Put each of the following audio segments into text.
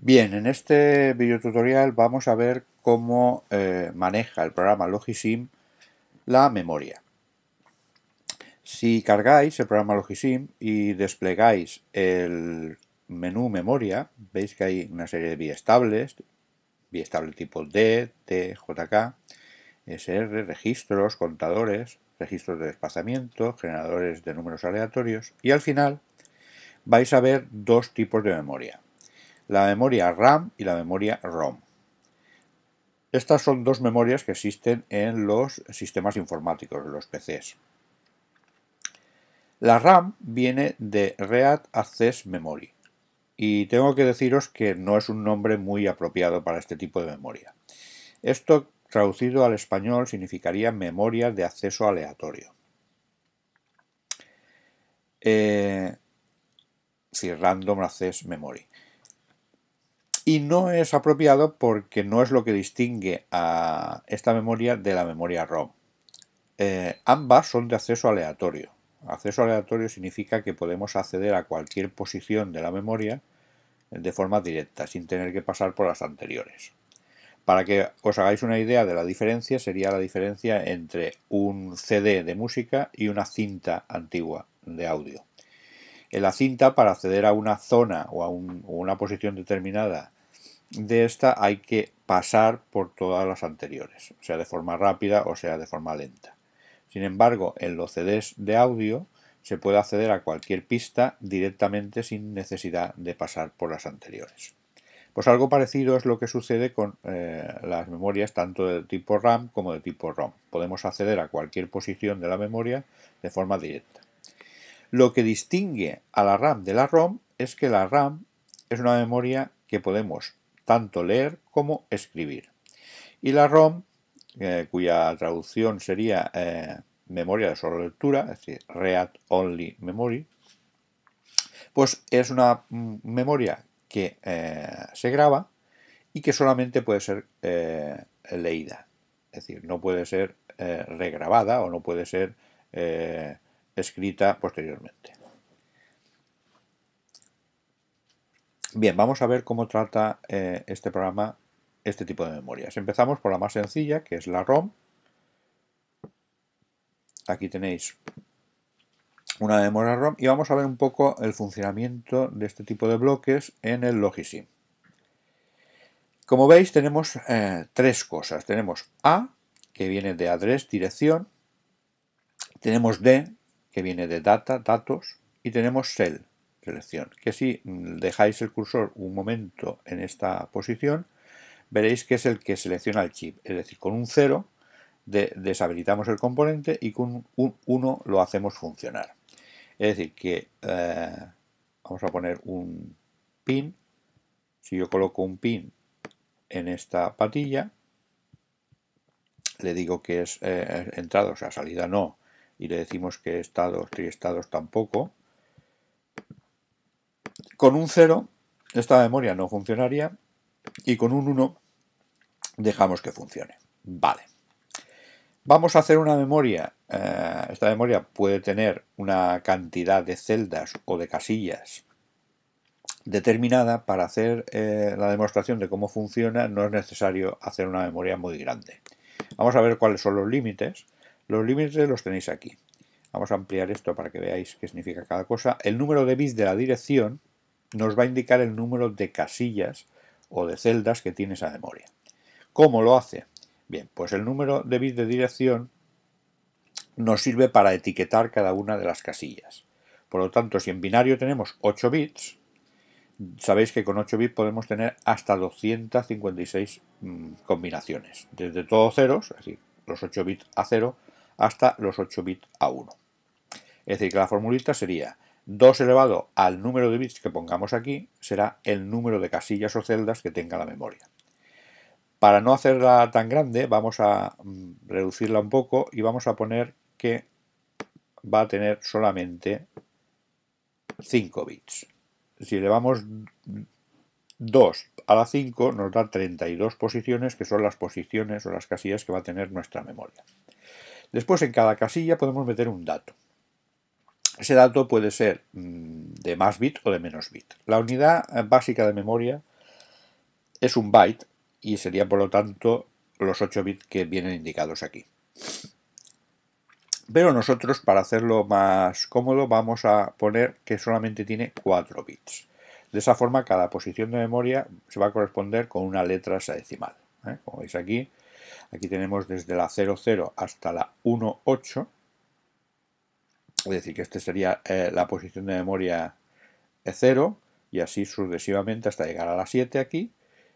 Bien, en este video tutorial vamos a ver cómo eh, maneja el programa Logisim la memoria. Si cargáis el programa Logisim y desplegáis el menú memoria, veis que hay una serie de biestables, estables tipo D, T, JK, SR, registros, contadores, registros de desplazamiento, generadores de números aleatorios y al final vais a ver dos tipos de memoria la memoria RAM y la memoria ROM. Estas son dos memorias que existen en los sistemas informáticos, en los PCs. La RAM viene de Read Access Memory y tengo que deciros que no es un nombre muy apropiado para este tipo de memoria. Esto traducido al español significaría memoria de acceso aleatorio. Eh, sí, Random Access Memory y no es apropiado porque no es lo que distingue a esta memoria de la memoria ROM. Eh, ambas son de acceso aleatorio. Acceso aleatorio significa que podemos acceder a cualquier posición de la memoria de forma directa, sin tener que pasar por las anteriores. Para que os hagáis una idea de la diferencia, sería la diferencia entre un CD de música y una cinta antigua de audio. En la cinta, para acceder a una zona o a una posición determinada de esta hay que pasar por todas las anteriores, sea de forma rápida o sea de forma lenta. Sin embargo, en los CDs de audio se puede acceder a cualquier pista directamente sin necesidad de pasar por las anteriores. Pues algo parecido es lo que sucede con eh, las memorias tanto de tipo RAM como de tipo ROM. Podemos acceder a cualquier posición de la memoria de forma directa. Lo que distingue a la RAM de la ROM es que la RAM es una memoria que podemos tanto leer como escribir. Y la ROM, eh, cuya traducción sería eh, memoria de solo lectura, es decir, Read Only Memory, pues es una mm, memoria que eh, se graba y que solamente puede ser leída. Es decir, no puede ser regrabada o no puede ser escrita posteriormente. Bien, vamos a ver cómo trata eh, este programa este tipo de memorias. Empezamos por la más sencilla, que es la ROM. Aquí tenéis una memoria ROM y vamos a ver un poco el funcionamiento de este tipo de bloques en el Logisim. Como veis tenemos eh, tres cosas. Tenemos A, que viene de address, dirección. Tenemos D, que viene de data, datos. Y tenemos cell, selección. Que si dejáis el cursor un momento en esta posición, veréis que es el que selecciona el chip. Es decir, con un 0 deshabilitamos el componente y con un 1 lo hacemos funcionar. Es decir, que eh, vamos a poner un pin. Si yo coloco un pin en esta patilla, le digo que es eh, entrado, entrada, o sea, salida no, y le decimos que estados, triestados tampoco, con un 0, esta memoria no funcionaría y con un 1 dejamos que funcione. Vale. Vamos a hacer una memoria. Eh, esta memoria puede tener una cantidad de celdas o de casillas determinada para hacer eh, la demostración de cómo funciona. No es necesario hacer una memoria muy grande. Vamos a ver cuáles son los límites. Los límites los tenéis aquí. Vamos a ampliar esto para que veáis qué significa cada cosa. El número de bits de la dirección nos va a indicar el número de casillas o de celdas que tiene esa memoria. ¿Cómo lo hace? Bien, pues el número de bits de dirección nos sirve para etiquetar cada una de las casillas. Por lo tanto, si en binario tenemos 8 bits, sabéis que con 8 bits podemos tener hasta 256 mm, combinaciones, desde todos ceros, es decir, los 8 bits a 0, hasta los 8 bits a 1. Es decir, que la formulita sería 2 elevado al número de bits que pongamos aquí será el número de casillas o celdas que tenga la memoria. Para no hacerla tan grande vamos a mm, reducirla un poco y vamos a poner que va a tener solamente 5 bits. Si elevamos 2 a la 5 nos da 32 posiciones que son las posiciones o las casillas que va a tener nuestra memoria. Después en cada casilla podemos meter un dato. Ese dato puede ser mm, de más bit o de menos bit. La unidad eh, básica de memoria es un byte y sería por lo tanto los 8 bits que vienen indicados aquí. Pero nosotros para hacerlo más cómodo vamos a poner que solamente tiene 4 bits. De esa forma cada posición de memoria se va a corresponder con una letra hexadecimal. decimal. ¿eh? Como veis aquí, aquí tenemos desde la 00 hasta la 18 es decir, que esta sería eh, la posición de memoria 0 y así sucesivamente hasta llegar a la 7 aquí.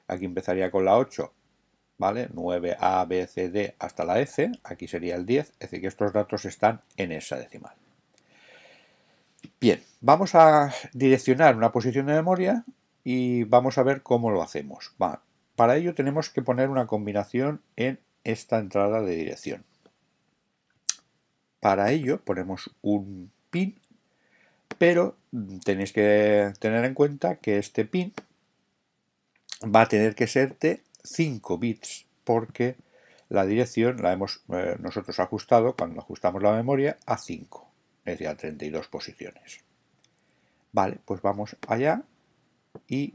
Aquí empezaría con la 8, ¿vale? 9, A, B, C, D hasta la F. Aquí sería el 10. Es decir, que estos datos están en esa decimal. Bien, vamos a direccionar una posición de memoria y vamos a ver cómo lo hacemos. Para ello tenemos que poner una combinación en esta entrada de dirección. Para ello ponemos un pin, pero tenéis que tener en cuenta que este pin va a tener que ser de 5 bits porque la dirección la hemos eh, nosotros ajustado cuando ajustamos la memoria a 5, es decir, a 32 posiciones. Vale, pues vamos allá y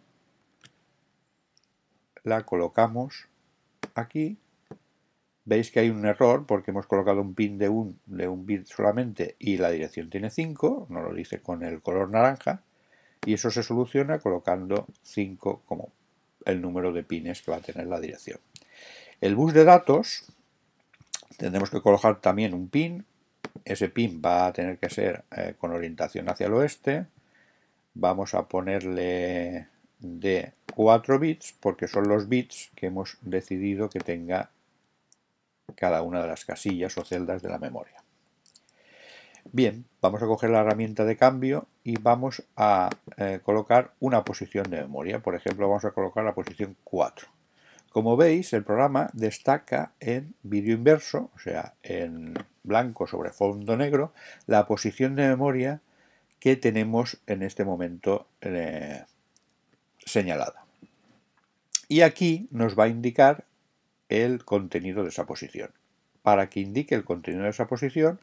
la colocamos aquí veis que hay un error porque hemos colocado un pin de un, de un bit solamente y la dirección tiene 5, nos lo dice con el color naranja, y eso se soluciona colocando 5 como el número de pines que va a tener la dirección. El bus de datos tendremos que colocar también un pin, ese pin va a tener que ser eh, con orientación hacia el oeste, vamos a ponerle de 4 bits porque son los bits que hemos decidido que tenga cada una de las casillas o celdas de la memoria. Bien, vamos a coger la herramienta de cambio y vamos a eh, colocar una posición de memoria. Por ejemplo, vamos a colocar la posición 4. Como veis, el programa destaca en vídeo inverso, o sea, en blanco sobre fondo negro, la posición de memoria que tenemos en este momento eh, señalada. Y aquí nos va a indicar el contenido de esa posición. Para que indique el contenido de esa posición,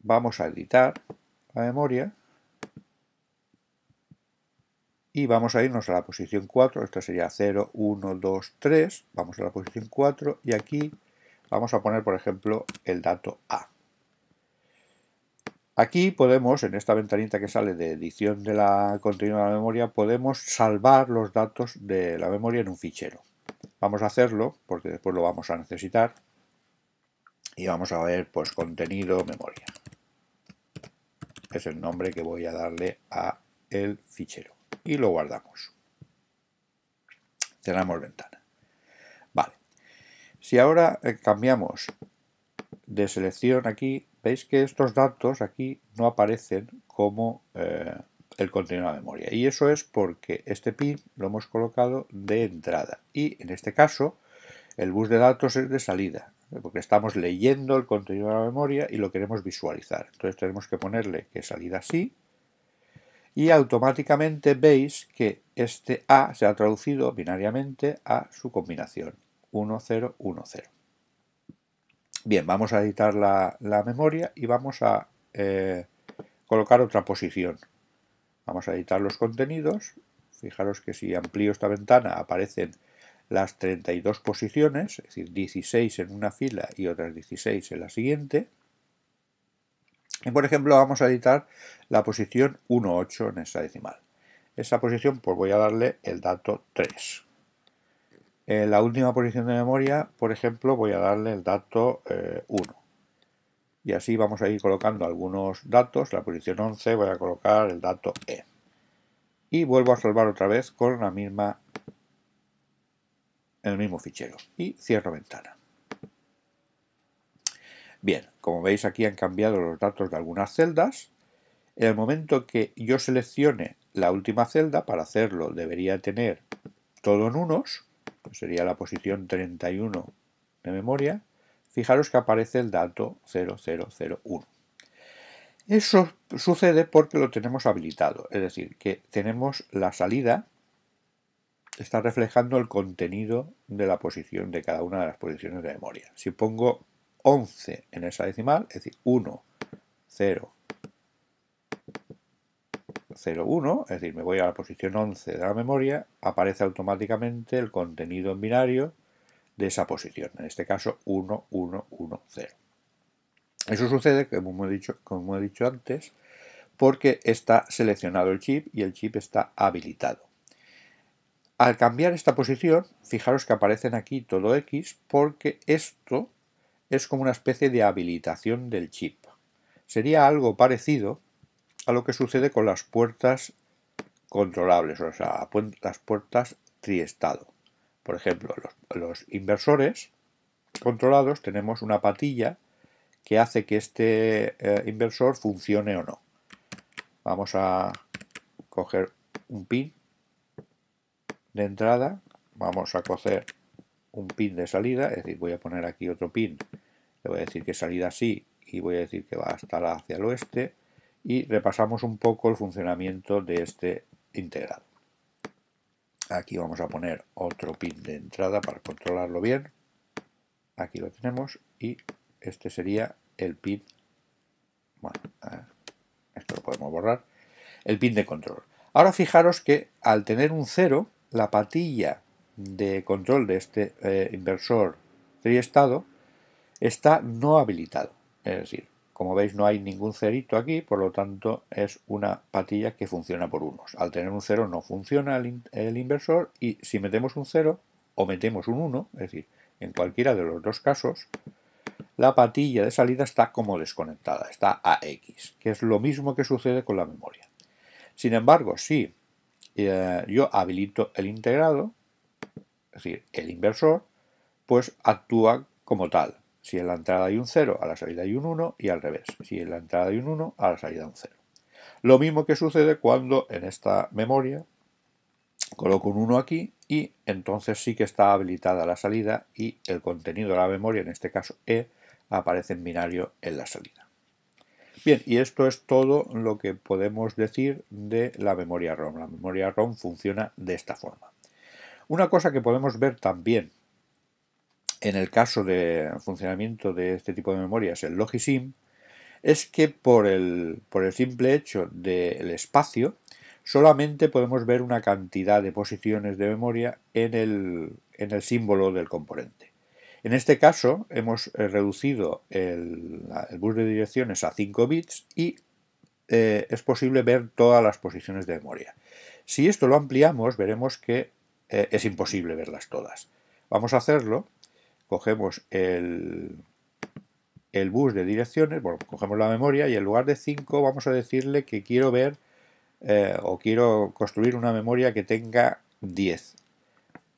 vamos a editar la memoria y vamos a irnos a la posición 4, Esto sería 0, 1, 2, 3, vamos a la posición 4 y aquí vamos a poner por ejemplo el dato A. Aquí podemos, en esta ventanita que sale de edición de la contenido de la memoria, podemos salvar los datos de la memoria en un fichero. Vamos a hacerlo porque después lo vamos a necesitar. Y vamos a ver, pues, contenido memoria. Es el nombre que voy a darle a el fichero. Y lo guardamos. Cerramos ventana. Vale. Si ahora eh, cambiamos de selección aquí, veis que estos datos aquí no aparecen como eh, el contenido de la memoria. Y eso es porque este pin lo hemos colocado de entrada. Y en este caso, el bus de datos es de salida, ¿eh? porque estamos leyendo el contenido de la memoria y lo queremos visualizar. Entonces tenemos que ponerle que salida sí, y automáticamente veis que este A se ha traducido binariamente a su combinación 1010. Bien, vamos a editar la, memoria y vamos a eh, colocar otra posición. Vamos a editar los contenidos. Fijaros que si amplío esta ventana aparecen las 32 posiciones, es decir, 16 en una fila y otras 16 en la siguiente. Y por ejemplo, vamos a editar la posición 1.8 en esta decimal. Esa posición, pues voy a darle el dato 3. En la última posición de memoria, por ejemplo, voy a darle el dato 1. Eh, y así vamos a ir colocando algunos datos. La posición 11 voy a colocar el dato E. Y vuelvo a salvar otra vez con el mismo fichero. Y cierro ventana. Bien, como veis aquí han cambiado los datos de algunas celdas. En el momento que yo seleccione la última celda, para hacerlo debería tener todo en unos, pues sería la posición 31 de memoria, fijaros que aparece el dato 0001. Eso sucede porque lo tenemos habilitado, es decir, que tenemos la salida, está reflejando el contenido de la posición de cada una de las posiciones de memoria. Si pongo 11 en esa decimal, es decir, 1, 0, 01, es decir, me voy a la posición 11 de la memoria, aparece automáticamente el contenido en binario de esa posición, en este caso 1110. Eso sucede, como he dicho, como he dicho antes, porque está seleccionado el chip y el chip está habilitado. Al cambiar esta posición, fijaros que aparecen aquí todo X porque esto es como una especie de habilitación del chip. Sería algo parecido a lo que sucede con las puertas controlables, o sea, las puertas triestado. Por ejemplo, los, inversores controlados tenemos una patilla que hace que este eh, inversor funcione o no. Vamos a coger un pin de entrada, vamos a coger un pin de salida, es decir, voy a poner aquí otro pin, le voy a decir que salida sí y voy a decir que va a estar hacia el oeste, y repasamos un poco el funcionamiento de este integrado. Aquí vamos a poner otro pin de entrada para controlarlo bien. Aquí lo tenemos y este sería el pin, bueno, esto lo podemos borrar, el pin de control. Ahora fijaros que al tener un 0, la patilla de control de este eh, inversor triestado está no habilitado. Es decir, como veis no hay ningún cerito aquí, por lo tanto es una patilla que funciona por unos. Al tener un cero no funciona el, inversor y si metemos un cero o metemos un 1, es decir, en cualquiera de los dos casos, la patilla de salida está como desconectada, está a X, que es lo mismo que sucede con la memoria. Sin embargo, si eh, yo habilito el integrado, es decir, el inversor, pues actúa como tal, si en la entrada hay un 0, a la salida hay un 1 y al revés. Si en la entrada hay un 1, a la salida un 0. Lo mismo que sucede cuando en esta memoria coloco un 1 aquí y entonces sí que está habilitada la salida y el contenido de la memoria, en este caso E, aparece en binario en la salida. Bien, y esto es todo lo que podemos decir de la memoria ROM. La memoria ROM funciona de esta forma. Una cosa que podemos ver también en el caso de funcionamiento de este tipo de memorias, el logisim, es que por el, simple hecho del espacio, solamente podemos ver una cantidad de posiciones de memoria en el, símbolo del componente. En este caso hemos eh, reducido el, bus de direcciones a 5 bits y eh, es posible ver todas las posiciones de memoria. Si esto lo ampliamos veremos que eh, es imposible verlas todas. Vamos a hacerlo cogemos el, el bus de direcciones, bueno, cogemos la memoria y en lugar de 5 vamos a decirle que quiero ver eh, o quiero construir una memoria que tenga 10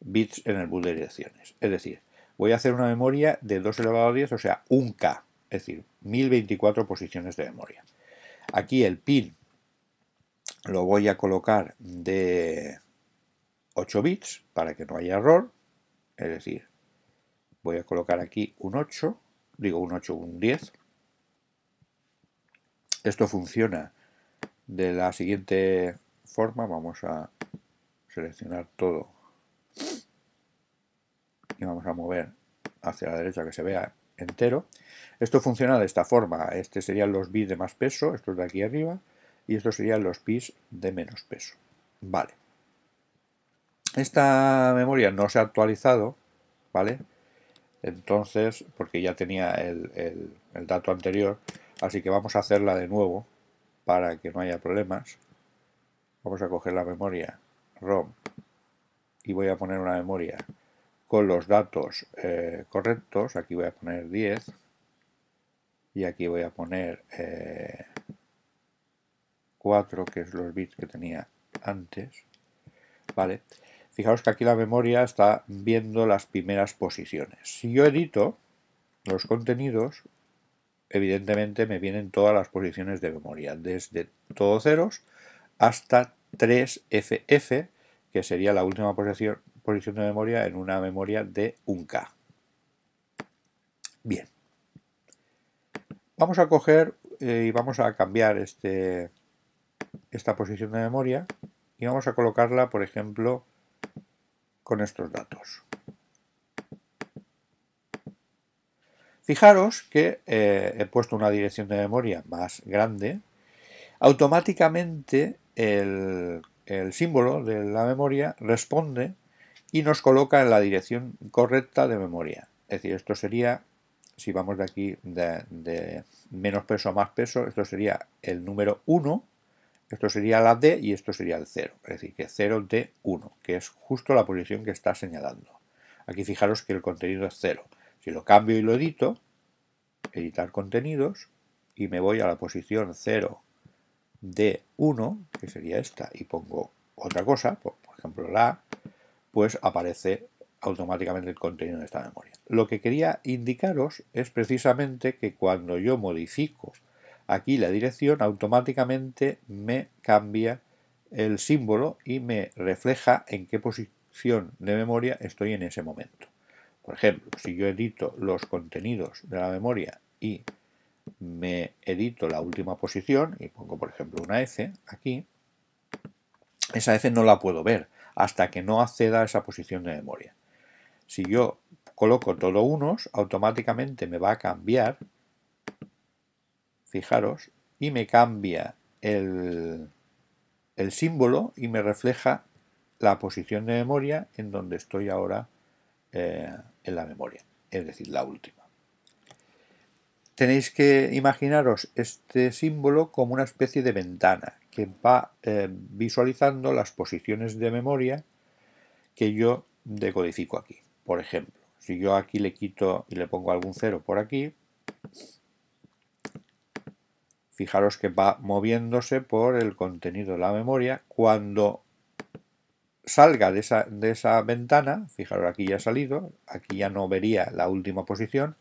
bits en el bus de direcciones. Es decir, voy a hacer una memoria de 2 elevado a 10, o sea, 1K, es decir, 1024 posiciones de memoria. Aquí el pin lo voy a colocar de 8 bits para que no haya error, es decir, voy a colocar aquí un 8, digo un 8, un 10. Esto funciona de la siguiente forma, vamos a seleccionar todo y vamos a mover hacia la derecha que se vea entero. Esto funciona de esta forma, este serían los bits de más peso, estos de aquí arriba, y estos serían los bits de menos peso. Vale. Esta memoria no se ha actualizado, ¿vale? Entonces, porque ya tenía el, el, dato anterior, así que vamos a hacerla de nuevo para que no haya problemas. Vamos a coger la memoria ROM y voy a poner una memoria con los datos eh, correctos. Aquí voy a poner 10 y aquí voy a poner 4, eh, que es los bits que tenía antes. Vale, Fijaos que aquí la memoria está viendo las primeras posiciones. Si yo edito los contenidos, evidentemente me vienen todas las posiciones de memoria, desde todo ceros hasta 3FF, que sería la última posición, posición de memoria en una memoria de 1K. Bien. Vamos a coger eh, y vamos a cambiar este, esta posición de memoria y vamos a colocarla, por ejemplo, con estos datos. Fijaros que eh, he puesto una dirección de memoria más grande. Automáticamente el, símbolo de la memoria responde y nos coloca en la dirección correcta de memoria. Es decir, esto sería, si vamos de aquí de, de menos peso a más peso, esto sería el número 1 esto sería la D y esto sería el 0, es decir, que 0 D 1, que es justo la posición que está señalando. Aquí fijaros que el contenido es 0. Si lo cambio y lo edito, editar contenidos, y me voy a la posición 0 D 1, que sería esta, y pongo otra cosa, por ejemplo la, pues aparece automáticamente el contenido de esta memoria. Lo que quería indicaros es precisamente que cuando yo modifico aquí la dirección automáticamente me cambia el símbolo y me refleja en qué posición de memoria estoy en ese momento. Por ejemplo, si yo edito los contenidos de la memoria y me edito la última posición y pongo por ejemplo una F aquí, esa F no la puedo ver hasta que no acceda a esa posición de memoria. Si yo coloco todo unos, automáticamente me va a cambiar fijaros, y me cambia el, símbolo y me refleja la posición de memoria en donde estoy ahora eh, en la memoria, es decir, la última. Tenéis que imaginaros este símbolo como una especie de ventana que va eh, visualizando las posiciones de memoria que yo decodifico aquí. Por ejemplo, si yo aquí le quito y le pongo algún cero por aquí, fijaros que va moviéndose por el contenido de la memoria. Cuando salga de esa, ventana, fijaros aquí ya ha salido, aquí ya no vería la última posición,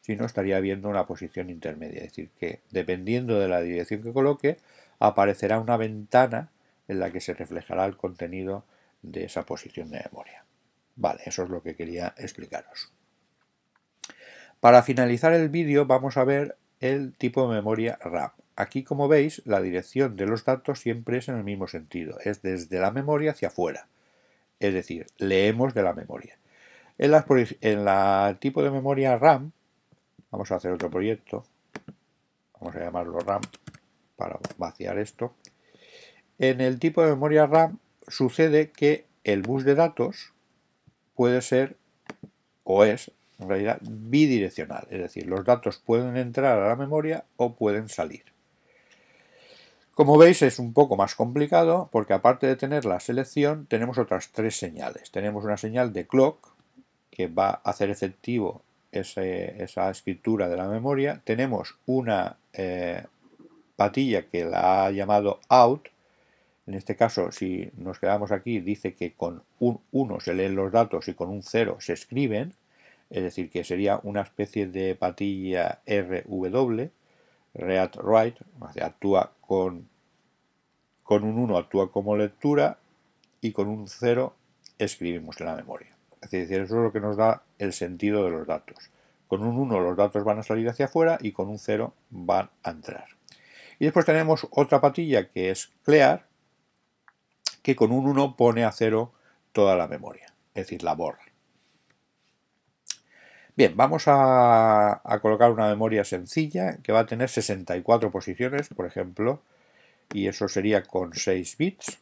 sino estaría viendo una posición intermedia. Es decir, que dependiendo de la dirección que coloque, aparecerá una ventana en la que se reflejará el contenido de esa posición de memoria. Vale, eso es lo que quería explicaros. Para finalizar el vídeo vamos a ver el tipo de memoria RAM. Aquí, como veis, la dirección de los datos siempre es en el mismo sentido, es desde la memoria hacia afuera, es decir, leemos de la memoria. En, las, en la tipo de memoria RAM, vamos a hacer otro proyecto, vamos a llamarlo RAM para vaciar esto. En el tipo de memoria RAM sucede que el bus de datos puede ser o es en realidad bidireccional, es decir, los datos pueden entrar a la memoria o pueden salir. Como veis es un poco más complicado porque aparte de tener la selección tenemos otras tres señales. Tenemos una señal de clock que va a hacer efectivo esa escritura de la memoria. Tenemos una eh, patilla que la ha llamado out. En este caso si nos quedamos aquí dice que con un 1 se leen los datos y con un 0 se escriben. Es decir que sería una especie de patilla RW read write, actúa con, con un 1 actúa como lectura y con un 0 escribimos en la memoria. Es decir, eso es lo que nos da el sentido de los datos. Con un 1 los datos van a salir hacia afuera y con un 0 van a entrar. Y después tenemos otra patilla que es clear, que con un 1 pone a cero toda la memoria, es decir, la borra. Bien, vamos a, colocar una memoria sencilla que va a tener 64 posiciones, por ejemplo, y eso sería con 6 bits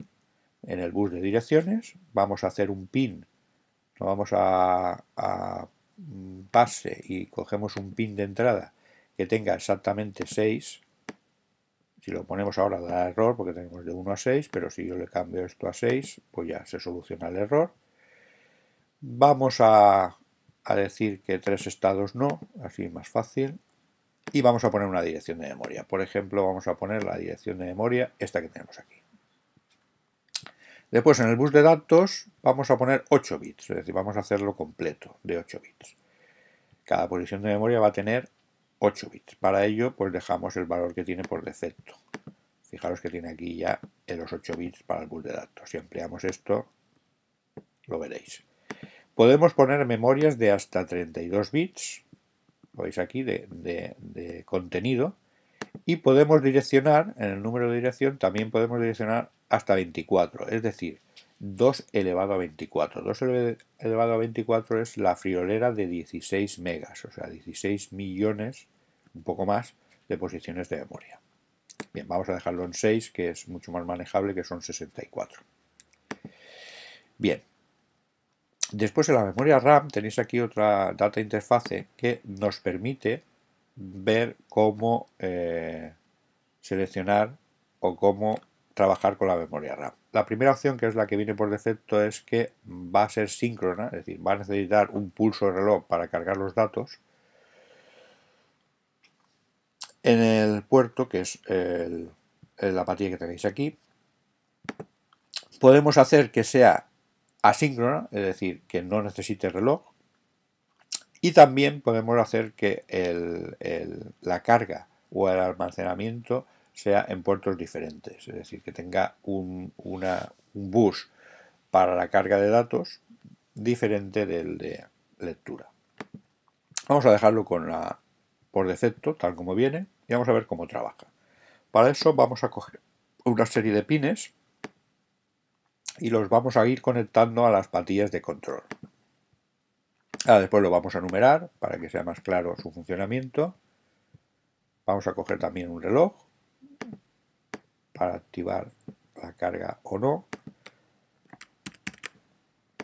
en el bus de direcciones. Vamos a hacer un pin, Nos vamos a, pase y cogemos un pin de entrada que tenga exactamente 6. Si lo ponemos ahora dará error porque tenemos de 1 a 6, pero si yo le cambio esto a 6, pues ya se soluciona el error. Vamos a a decir que tres estados no, así más fácil, y vamos a poner una dirección de memoria. Por ejemplo, vamos a poner la dirección de memoria, esta que tenemos aquí. Después, en el bus de datos, vamos a poner 8 bits, es decir, vamos a hacerlo completo de 8 bits. Cada posición de memoria va a tener 8 bits. Para ello, pues dejamos el valor que tiene por defecto. Fijaros que tiene aquí ya los 8 bits para el bus de datos. Si ampliamos esto, lo veréis. Podemos poner memorias de hasta 32 bits, veis aquí, de, de contenido, y podemos direccionar, en el número de dirección, también podemos direccionar hasta 24, es decir, 2 elevado a 24. 2 elevado a 24 es la friolera de 16 megas, o sea, 16 millones, un poco más, de posiciones de memoria. Bien, vamos a dejarlo en 6, que es mucho más manejable, que son 64. Bien, Después en la memoria RAM tenéis aquí otra data interface que nos permite ver cómo eh, seleccionar o cómo trabajar con la memoria RAM. La primera opción, que es la que viene por defecto, es que va a ser síncrona, es decir, va a necesitar un pulso de reloj para cargar los datos. En el puerto, que es la patilla que tenéis aquí, podemos hacer que sea asíncrona, es decir, que no necesite reloj. Y también podemos hacer que la carga o el almacenamiento sea en puertos diferentes, es decir, que tenga un, bus para la carga de datos diferente del de lectura. Vamos a dejarlo con la por defecto, tal como viene, y vamos a ver cómo trabaja. Para eso vamos a coger una serie de pines y los vamos a ir conectando a las patillas de control. Ahora después lo vamos a numerar para que sea más claro su funcionamiento. Vamos a coger también un reloj para activar la carga o no.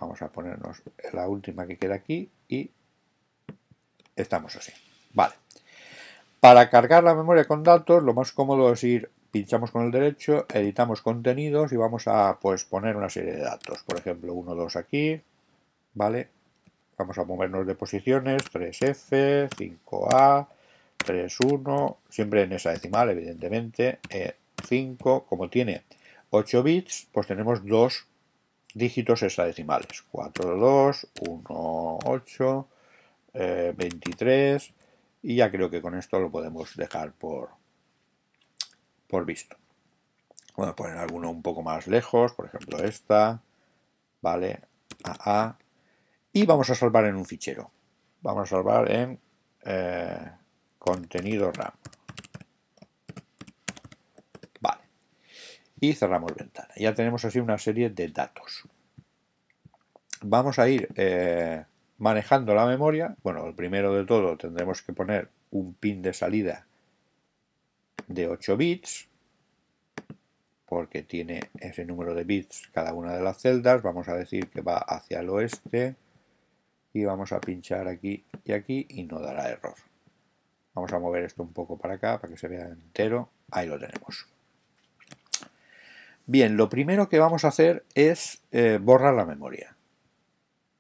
Vamos a ponernos la última que queda aquí y estamos así. Vale. Para cargar la memoria con datos, lo más cómodo es ir pinchamos con el derecho, editamos contenidos y vamos a pues, poner una serie de datos. Por ejemplo, 1, 2 aquí, ¿vale? Vamos a movernos de posiciones, 3F, 5A, 3, 1, siempre en esa decimal, evidentemente, 5, eh, como tiene 8 bits, pues tenemos dos dígitos hexadecimales, 4, 2, 1, 8, 23, y ya creo que con esto lo podemos dejar por, por visto. a poner alguno un poco más lejos, por ejemplo esta, ¿vale? AA. Y vamos a salvar en un fichero. Vamos a salvar en eh, contenido RAM. Vale. Y cerramos ventana. Ya tenemos así una serie de datos. Vamos a ir eh, manejando la memoria. Bueno, el primero de todo tendremos que poner un pin de salida de 8 bits, porque tiene ese número de bits cada una de las celdas, vamos a decir que va hacia el oeste y vamos a pinchar aquí y aquí y no dará error. Vamos a mover esto un poco para acá para que se vea entero. Ahí lo tenemos. Bien, lo primero que vamos a hacer es eh, borrar la memoria.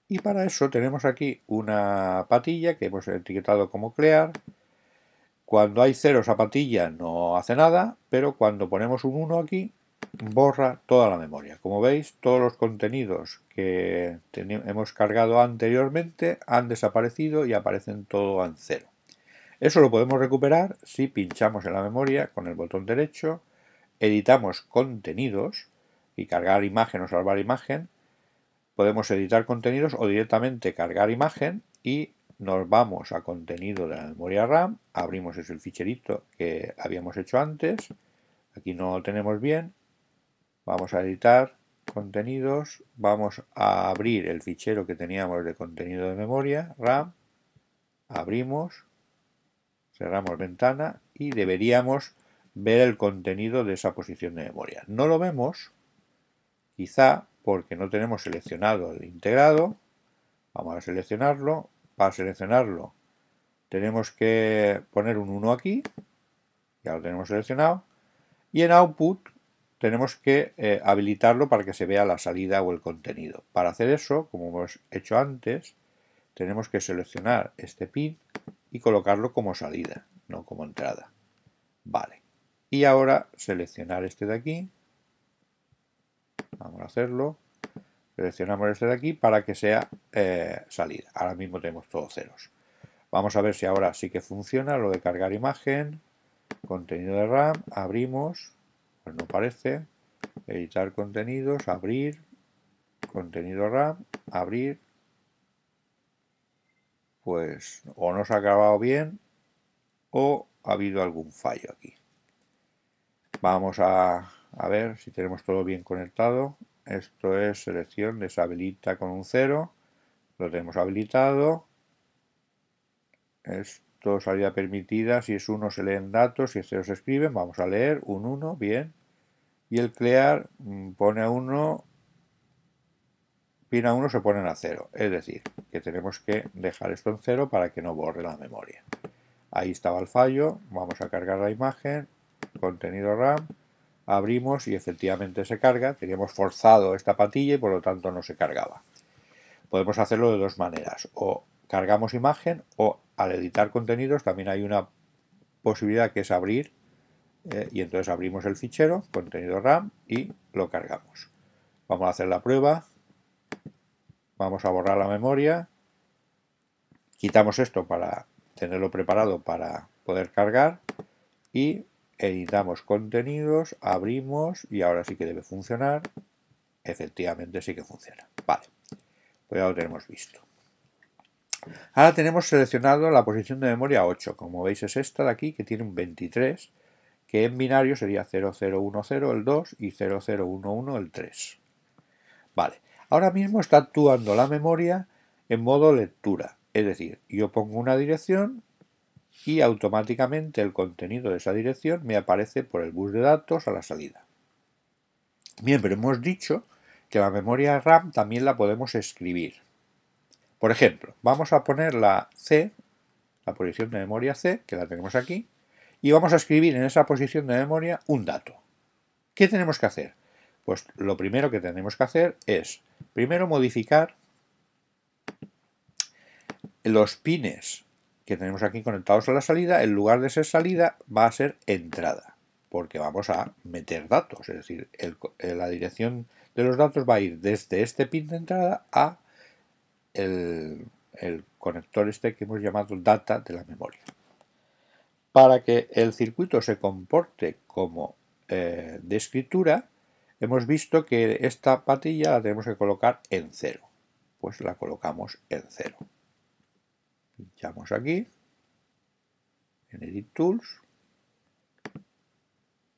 Y para eso tenemos aquí una patilla que hemos etiquetado como crear cuando hay cero zapatilla no hace nada, pero cuando ponemos un 1 aquí, borra toda la memoria. Como veis, todos los contenidos que hemos cargado anteriormente han desaparecido y aparecen todo en cero. Eso lo podemos recuperar si pinchamos en la memoria con el botón derecho, editamos contenidos y cargar imagen o salvar imagen. Podemos editar contenidos o directamente cargar imagen y nos vamos a contenido de la memoria RAM, abrimos ese ficherito que habíamos hecho antes, aquí no lo tenemos bien, vamos a editar contenidos, vamos a abrir el fichero que teníamos de contenido de memoria RAM, abrimos, cerramos ventana y deberíamos ver el contenido de esa posición de memoria. No lo vemos, quizá porque no tenemos seleccionado el integrado, vamos a seleccionarlo, para seleccionarlo tenemos que poner un 1 aquí, ya lo tenemos seleccionado, y en output tenemos que eh, habilitarlo para que se vea la salida o el contenido. Para hacer eso, como hemos hecho antes, tenemos que seleccionar este pin y colocarlo como salida, no como entrada. Vale. Y ahora seleccionar este de aquí. Vamos a hacerlo. Seleccionamos este de aquí para que sea eh, salida. Ahora mismo tenemos todos ceros. Vamos a ver si ahora sí que funciona lo de cargar imagen, contenido de RAM, abrimos, pues no parece, editar contenidos, abrir, contenido RAM, abrir, pues o no se ha grabado bien o ha habido algún fallo aquí. Vamos a ver si tenemos todo bien conectado esto es selección, deshabilita con un 0, lo tenemos habilitado, esto salida permitida, si es 1 se leen datos, si es 0 se escriben, vamos a leer un 1, bien, y el clear mm, pone a 1, pin a 1 se ponen a 0, es decir, que tenemos que dejar esto en 0 para que no borre la memoria. Ahí estaba el fallo, vamos a cargar la imagen, contenido RAM, abrimos y efectivamente se carga. Teníamos forzado esta patilla y por lo tanto no se cargaba. Podemos hacerlo de dos maneras, o cargamos imagen o al editar contenidos también hay una posibilidad que es abrir eh, y entonces abrimos el fichero, contenido RAM y lo cargamos. Vamos a hacer la prueba, vamos a borrar la memoria, quitamos esto para tenerlo preparado para poder cargar y editamos contenidos, abrimos y ahora sí que debe funcionar. Efectivamente sí que funciona. Vale, pues ya lo tenemos visto. Ahora tenemos seleccionado la posición de memoria 8. Como veis es esta de aquí que tiene un 23, que en binario sería 0010 el 2 y 0011 el 3. Vale, ahora mismo está actuando la memoria en modo lectura. Es decir, yo pongo una dirección, y automáticamente el contenido de esa dirección me aparece por el bus de datos a la salida. Bien, pero hemos dicho que la memoria RAM también la podemos escribir. Por ejemplo, vamos a poner la C, la posición de memoria C, que la tenemos aquí, y vamos a escribir en esa posición de memoria un dato. ¿Qué tenemos que hacer? Pues lo primero que tenemos que hacer es, primero modificar los pines que tenemos aquí conectados a la salida, en lugar de ser salida va a ser entrada, porque vamos a meter datos, es decir, eh, la dirección de los datos va a ir desde este pin de entrada a el, conector este que hemos llamado data de la memoria. Para que el circuito se comporte como eh, de escritura, hemos visto que esta patilla la tenemos que colocar en cero. Pues la colocamos en cero pinchamos aquí en Edit Tools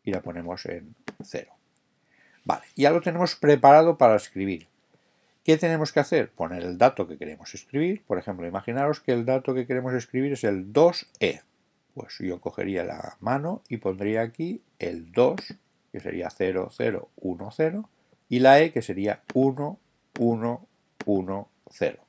y la ponemos en 0. Vale, ya lo tenemos preparado para escribir. ¿Qué tenemos que hacer? Poner el dato que queremos escribir. Por ejemplo, imaginaros que el dato que queremos escribir es el 2E. Pues yo cogería la mano y pondría aquí el 2, que sería 0, 0, 1, 0, y la E, que sería 1, 1, 1, 0.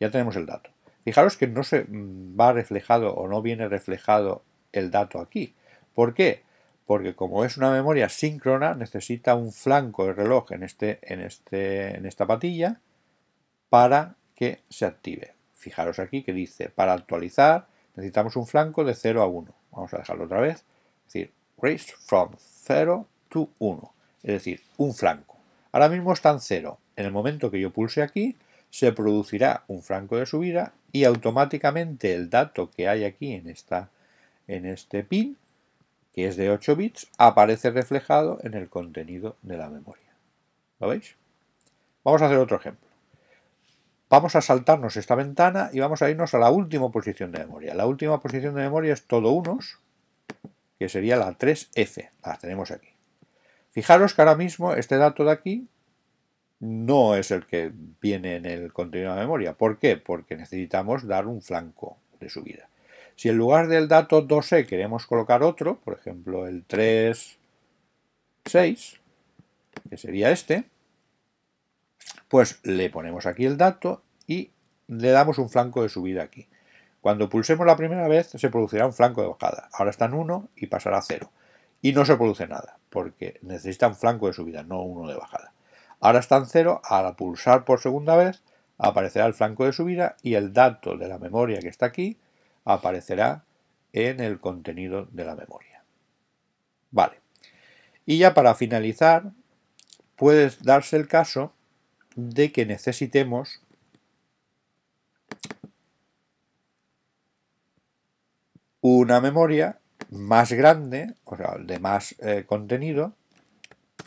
Ya tenemos el dato. Fijaros que no se mm, va reflejado o no viene reflejado el dato aquí. ¿Por qué? Porque como es una memoria síncrona, necesita un flanco de reloj en, este, en, este, en esta patilla para que se active. Fijaros aquí que dice, para actualizar necesitamos un flanco de 0 a 1. Vamos a dejarlo otra vez. Es decir, raise from 0 to 1. Es decir, un flanco. Ahora mismo está en 0. En el momento que yo pulse aquí, se producirá un flanco de subida y automáticamente el dato que hay aquí en, esta, en este pin, que es de 8 bits, aparece reflejado en el contenido de la memoria. ¿Lo veis? Vamos a hacer otro ejemplo. Vamos a saltarnos esta ventana y vamos a irnos a la última posición de memoria. La última posición de memoria es todo unos, que sería la 3F. La tenemos aquí. Fijaros que ahora mismo este dato de aquí no es el que viene en el contenido de memoria. ¿Por qué? Porque necesitamos dar un flanco de subida. Si en lugar del dato 2E queremos colocar otro, por ejemplo el 3, 6, que sería este, pues le ponemos aquí el dato y le damos un flanco de subida aquí. Cuando pulsemos la primera vez se producirá un flanco de bajada. Ahora está en 1 y pasará a 0. Y no se produce nada, porque necesita un flanco de subida, no uno de bajada. Ahora está en cero, al pulsar por segunda vez aparecerá el flanco de subida y el dato de la memoria que está aquí aparecerá en el contenido de la memoria. Vale. Y ya para finalizar, puede darse el caso de que necesitemos una memoria más grande, o sea, de más eh, contenido,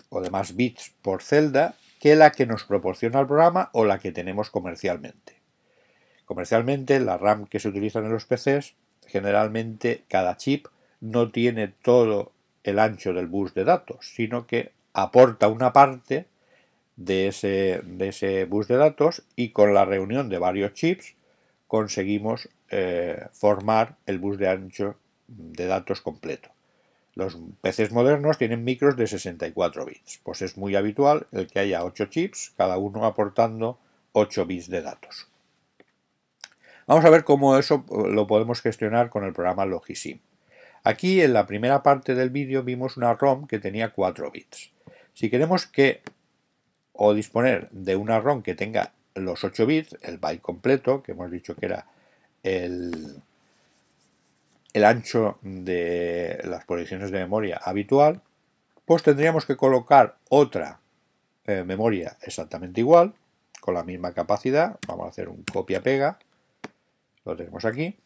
o de más bits por celda que la que nos proporciona el programa o la que tenemos comercialmente. Comercialmente, la RAM que se utiliza en los PCs, generalmente cada chip no tiene todo el ancho del bus de datos, sino que aporta una parte de ese, ese bus de datos y con la reunión de varios chips conseguimos eh, formar el bus de ancho de datos completo. Los PCs modernos tienen micros de 64 bits, pues es muy habitual el que haya 8 chips, cada uno aportando 8 bits de datos. Vamos a ver cómo eso lo podemos gestionar con el programa Logisim. Aquí en la primera parte del vídeo vimos una ROM que tenía 4 bits. Si queremos que o disponer de una ROM que tenga los 8 bits, el byte completo, que hemos dicho que era el, el ancho de las posiciones de memoria habitual, pues tendríamos que colocar otra eh, memoria exactamente igual, con la misma capacidad. Vamos a hacer un copia-pega. Lo tenemos aquí.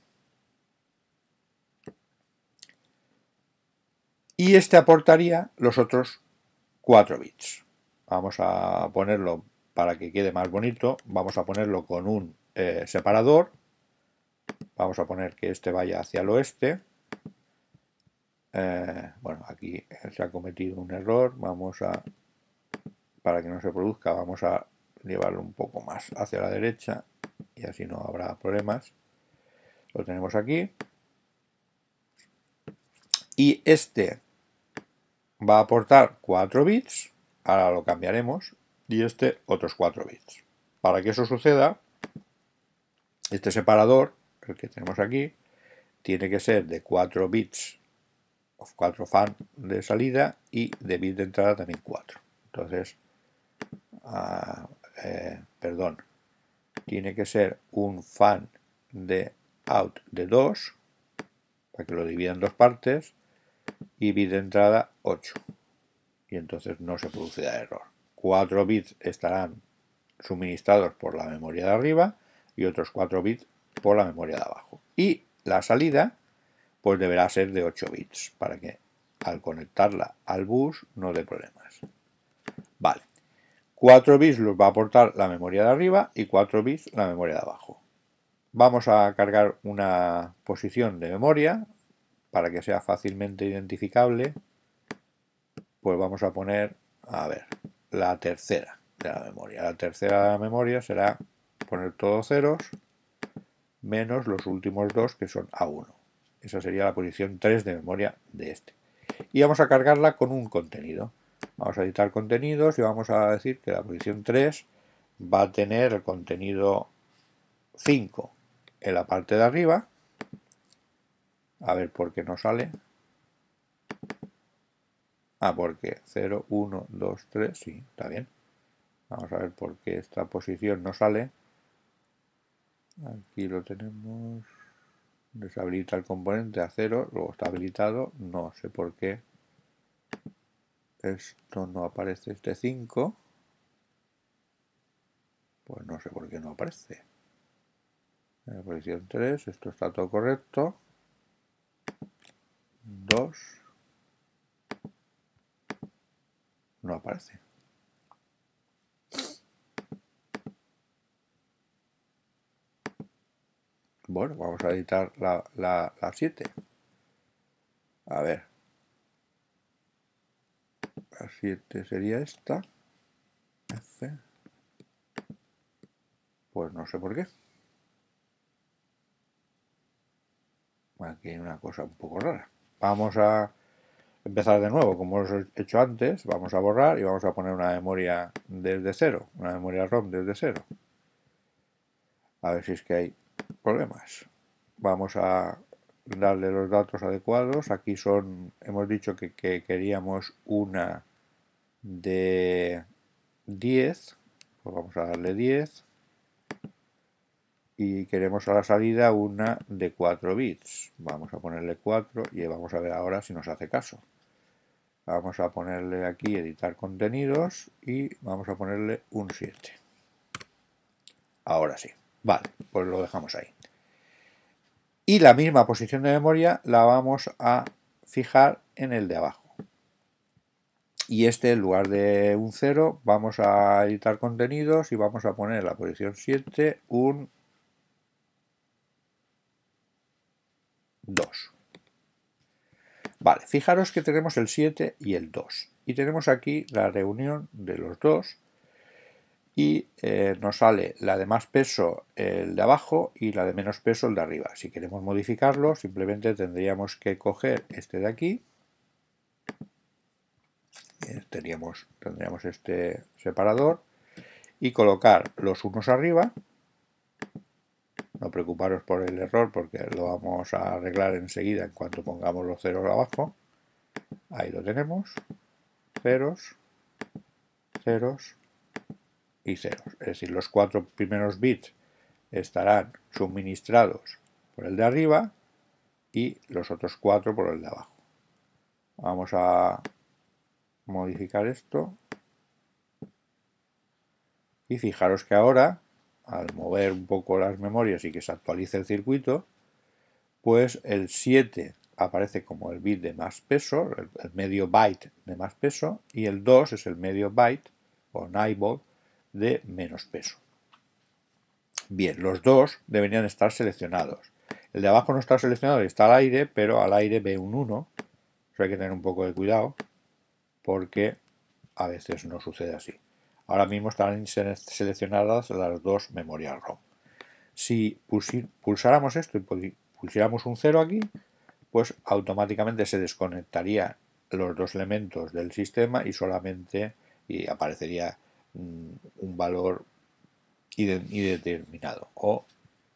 Y este aportaría los otros 4 bits. Vamos a ponerlo para que quede más bonito. Vamos a ponerlo con un eh, separador Vamos a poner que este vaya hacia el oeste. Eh, bueno, aquí se ha cometido un error. Vamos a, para que no se produzca, vamos a llevarlo un poco más hacia la derecha y así no habrá problemas. Lo tenemos aquí. Y este va a aportar 4 bits. Ahora lo cambiaremos. Y este otros 4 bits. Para que eso suceda, este separador el que tenemos aquí, tiene que ser de 4 bits, 4 fan de salida y de bit de entrada también 4. Entonces, ah, eh, perdón, tiene que ser un fan de out de 2, para que lo divida en dos partes, y bit de entrada 8. Y entonces no se producirá error. 4 bits estarán suministrados por la memoria de arriba y otros 4 bits por la memoria de abajo. Y la salida pues deberá ser de 8 bits para que al conectarla al bus no dé problemas. Vale. 4 bits los va a aportar la memoria de arriba y 4 bits la memoria de abajo. Vamos a cargar una posición de memoria para que sea fácilmente identificable. Pues vamos a poner, a ver, la tercera de la memoria. La tercera de la memoria será poner todos ceros menos los últimos dos que son A1. Esa sería la posición 3 de memoria de este. Y vamos a cargarla con un contenido. Vamos a editar contenidos y vamos a decir que la posición 3 va a tener el contenido 5 en la parte de arriba. A ver por qué no sale. Ah, porque 0, 1, 2, 3, sí, está bien. Vamos a ver por qué esta posición no sale. Aquí lo tenemos. Deshabilita el componente a cero, luego está habilitado. No sé por qué esto no aparece, este 5. Pues no sé por qué no aparece. En la posición 3, esto está todo correcto. 2. No aparece. Bueno, vamos a editar la 7. a ver. La 7 sería esta. F. Pues no sé por qué. Aquí hay una cosa un poco rara. Vamos a empezar de nuevo, como os he hecho antes. Vamos a borrar y vamos a poner una memoria desde cero. Una memoria ROM desde cero. A ver si es que hay problemas. Vamos a darle los datos adecuados. Aquí son, hemos dicho que, queríamos una de 10, pues vamos a darle 10. Y queremos a la salida una de 4 bits. Vamos a ponerle 4 y vamos a ver ahora si nos hace caso. Vamos a ponerle aquí editar contenidos y vamos a ponerle un 7. Ahora sí. Vale, pues lo dejamos ahí. Y la misma posición de memoria la vamos a fijar en el de abajo. Y este, en lugar de un 0, vamos a editar contenidos y vamos a poner en la posición 7 un 2. Vale, fijaros que tenemos el 7 y el 2. Y tenemos aquí la reunión de los dos y eh, nos sale la de más peso el de abajo y la de menos peso el de arriba. Si queremos modificarlo simplemente tendríamos que coger este de aquí, eh, tendríamos este separador y colocar los unos arriba. No preocuparos por el error porque lo vamos a arreglar enseguida en cuanto pongamos los ceros abajo. Ahí lo tenemos. Ceros, ceros, y ceros. Es eh, decir, los cuatro primeros bits estarán suministrados por el de arriba y los otros cuatro por el de abajo. Vamos a modificar esto. Y fijaros que ahora, al mover un poco las memorias y que se actualice el circuito, pues el 7 aparece como el bit de más peso, el, medio byte de más peso, y el 2 es el medio byte o nibble de menos peso. Bien, los dos deberían estar seleccionados. El de abajo no está seleccionado y está al aire, pero al aire ve un 1. hay que tener un poco de cuidado porque a veces no sucede así. Ahora mismo están seleccionadas las dos memorias ROM. Si pulsáramos esto y pusiéramos un 0 aquí, pues automáticamente se desconectaría los dos elementos del sistema y solamente y aparecería un valor indeterminado o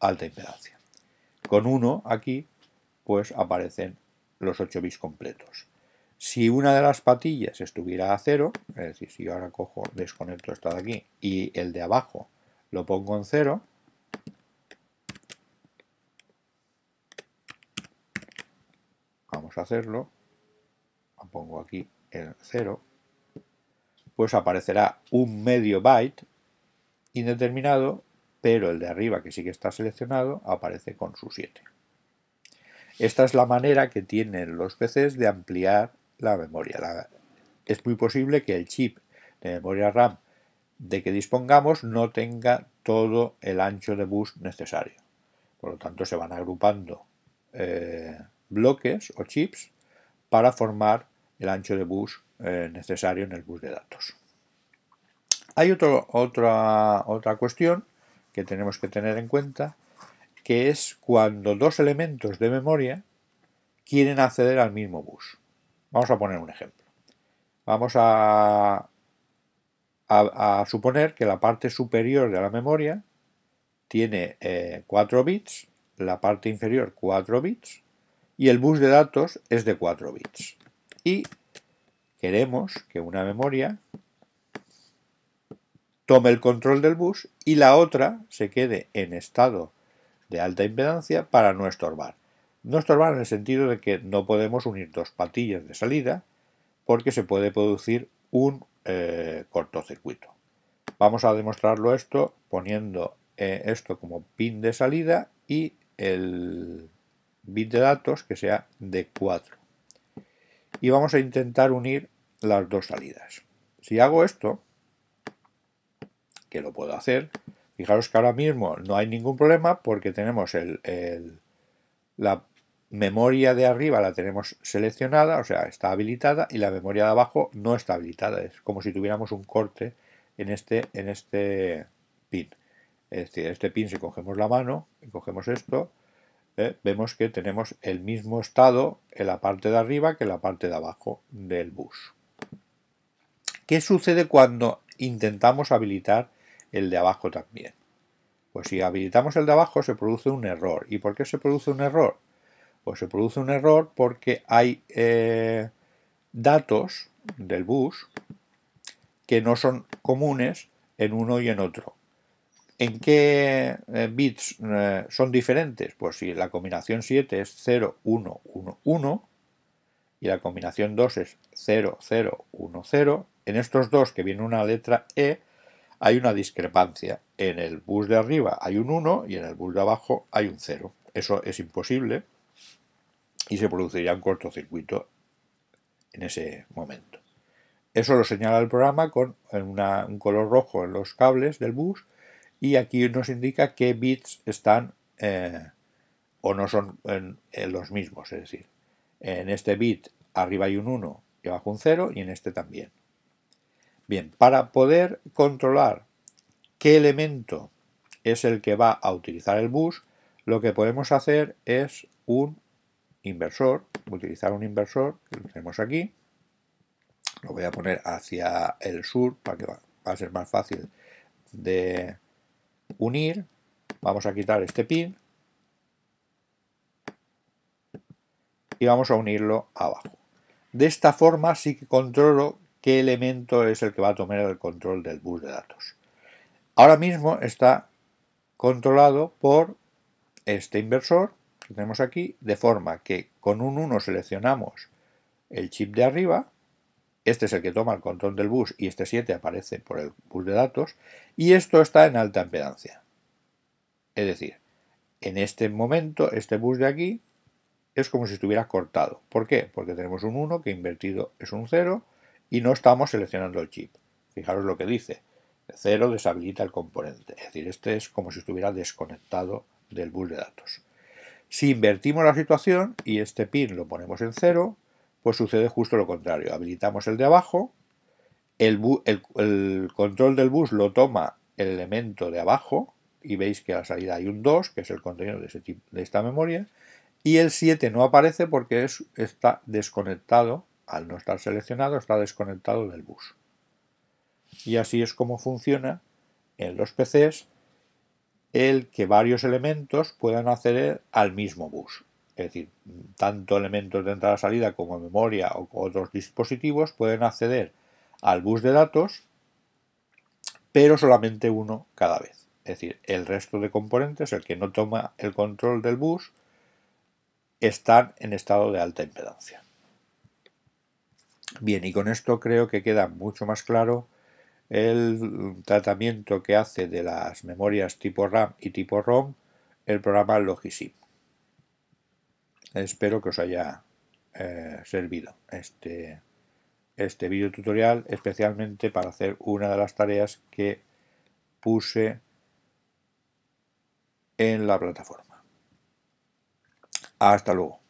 alta impedancia. Con 1 aquí, pues aparecen los 8 bits completos. Si una de las patillas estuviera a 0, es decir, si yo ahora cojo, desconecto esta de aquí y el de abajo lo pongo en 0, vamos a hacerlo, pongo aquí el 0, pues aparecerá un medio byte indeterminado, pero el de arriba, que sí que está seleccionado, aparece con su 7. Esta es la manera que tienen los PCs de ampliar la memoria. es muy posible que el chip de memoria RAM de que dispongamos no tenga todo el ancho de bus necesario. Por lo tanto, se van agrupando eh, bloques o chips para formar el ancho de bus eh, necesario en el bus de datos. Hay otra, otra cuestión que tenemos que tener en cuenta, que es cuando dos elementos de memoria quieren acceder al mismo bus. Vamos a poner un ejemplo. Vamos a, suponer que la parte superior de la memoria tiene 4 eh, bits, la parte inferior 4 bits y el bus de datos es de 4 bits y queremos que una memoria tome el control del bus y la otra se quede en estado de alta impedancia para no estorbar. No estorbar en el sentido de que no podemos unir dos patillas de salida porque se puede producir un eh, cortocircuito. Vamos a demostrarlo esto poniendo eh, esto como pin de salida y el bit de datos que sea de 4 y vamos a intentar unir las dos salidas. Si hago esto, que lo puedo hacer, fijaros que ahora mismo no hay ningún problema porque tenemos el, la memoria de arriba la tenemos seleccionada, o sea, está habilitada y la memoria de abajo no está habilitada. Es como si tuviéramos un corte en este, en este pin. Es decir, este pin si cogemos la mano y cogemos esto, ¿eh? vemos que tenemos el mismo estado en la parte de arriba que en la parte de abajo del bus. ¿Qué sucede cuando intentamos habilitar el de abajo también? Pues si habilitamos el de abajo se produce un error. ¿Y por qué se produce un error? Pues se produce un error porque hay eh, datos del bus que no son comunes en uno y en otro. ¿En qué eh, bits eh, son diferentes? Pues si la combinación 7 es 0, 1, 1, 1 y la combinación 2 es 0, 0, 1, 0, en estos dos que viene una letra E hay una discrepancia. En el bus de arriba hay un 1 y en el bus de abajo hay un 0. Eso es imposible y se produciría un cortocircuito en ese momento. Eso lo señala el programa con un color rojo en los cables del bus y aquí nos indica qué bits están eh, o no son los mismos, es decir, en este bit arriba hay un 1 y abajo un 0 y en este también. Bien, para poder controlar qué elemento es el que va a utilizar el bus, lo que podemos hacer es un inversor, utilizar un inversor, que lo tenemos aquí, lo voy a poner hacia el sur para que va a ser más fácil de, unir, vamos a quitar este pin y vamos a unirlo abajo. De esta forma sí que controlo qué elemento es el que va a tomar el control del bus de datos. Ahora mismo está controlado por este inversor que tenemos aquí, de forma que con un 1 seleccionamos el chip de arriba este es el que toma el control del bus y este 7 aparece por el bus de datos y esto está en alta impedancia. Es decir, en este momento este bus de aquí es como si estuviera cortado. ¿Por qué? Porque tenemos un 1 que invertido es un 0 y no estamos seleccionando el chip. Fijaros lo que dice. 0 deshabilita el componente. Es decir, este es como si estuviera desconectado del bus de datos. Si invertimos la situación y este pin lo ponemos en 0, pues sucede justo lo contrario. Habilitamos el de abajo, el, control del bus lo toma el elemento de abajo, y veis que a la salida hay un 2, que es el contenido de, esta memoria, y el 7 no aparece porque está desconectado, al no estar seleccionado, está desconectado del bus. Y así es como funciona en los PCs el que varios elementos puedan acceder al mismo bus es decir, tanto elementos de entrada-salida como memoria o otros dispositivos pueden acceder al bus de datos, pero solamente uno cada vez. Es decir, el resto de componentes, el que no toma el control del bus, están en estado de alta impedancia. Bien, y con esto creo que queda mucho más claro el tratamiento que hace de las memorias tipo RAM y tipo ROM el programa Logisim. Espero que os haya eh, servido este, este video tutorial, especialmente para hacer una de las tareas que puse en la plataforma. Hasta luego.